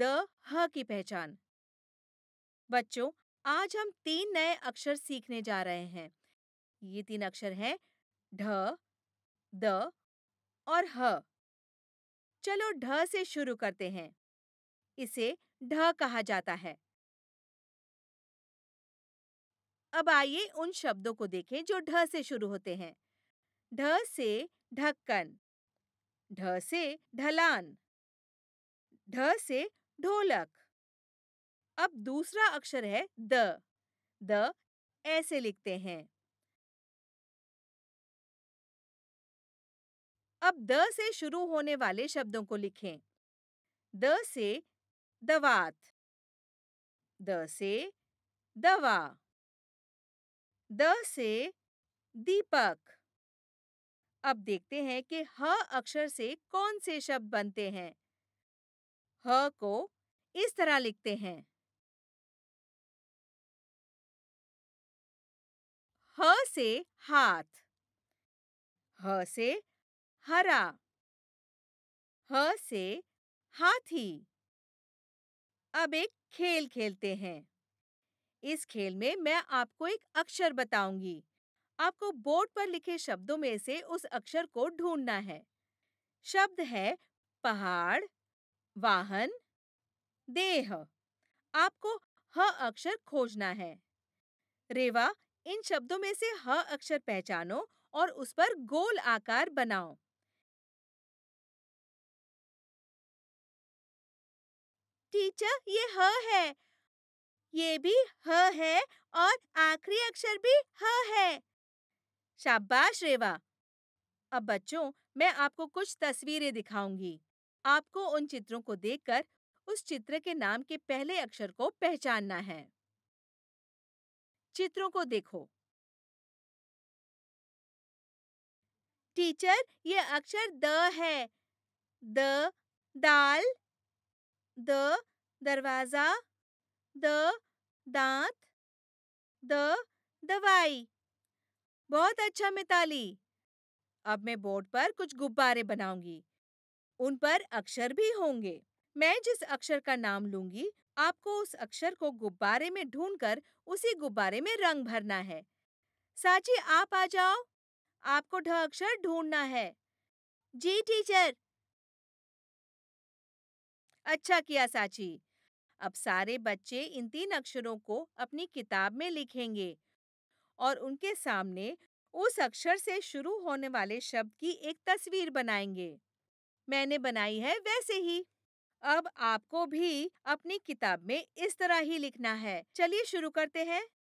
the ह की पहचान बच्चों आज हम तीन नए अक्षर सीखने जा रहे हैं ये तीन अक्षर हैं ढ द और ह चलो ढ से शुरू करते हैं इसे ढ कहा जाता है अब आइए उन शब्दों को देखें जो ढ से शुरू होते हैं ढ से ढक्कन ढ से ढलान ढ से ढोलक अब दूसरा अक्षर है द द ऐसे लिखते हैं अब द से शुरू होने वाले शब्दों को लिखें द से दवात द से दवा द से दीपक अब देखते हैं कि ह अक्षर से कौन से शब्द बनते हैं ह को इस तरह लिखते हैं ह से हाथ ह से हरा ह से हाथी अब एक खेल खेलते हैं इस खेल में मैं आपको एक अक्षर बताऊंगी आपको बोर्ड पर लिखे शब्दों में से उस अक्षर को ढूंढना है शब्द है पहाड़ वाहन देह आपको ह अक्षर खोजना है रेवा इन शब्दों में से ह अक्षर पहचानो और उस पर गोल आकार बनाओ टीचर ये ह है ये भी ह है और आखिरी अक्षर भी ह है शाबाश रेवा अब बच्चों मैं आपको कुछ तस्वीरें दिखाऊंगी आपको उन चित्रों को देखकर उस चित्र के नाम के पहले अक्षर को पहचानना है चित्रों को देखो टीचर ये अक्षर द है द दाल द दरवाजा द दांत द दवाई बहुत अच्छा मिताली अब मैं बोर्ड पर कुछ गुब्बारे बनाऊंगी उन पर अक्षर भी होंगे मैं जिस अक्षर का नाम लूंगी आपको उस अक्षर को गुब्बारे में ढूंढकर उसी गुब्बारे में रंग भरना है साची आप आ जाओ आपको ढ अक्षर ढूंढना है जी टीचर अच्छा किया साची अब सारे बच्चे इन तीन अक्षरों को अपनी किताब में लिखेंगे और उनके सामने उस अक्षर से शुरू होने वाले शब्द की एक तस्वीर बनाएंगे मैंने बनाई है वैसे ही अब आपको भी अपनी किताब में इस तरह ही लिखना है चलिए शुरू करते हैं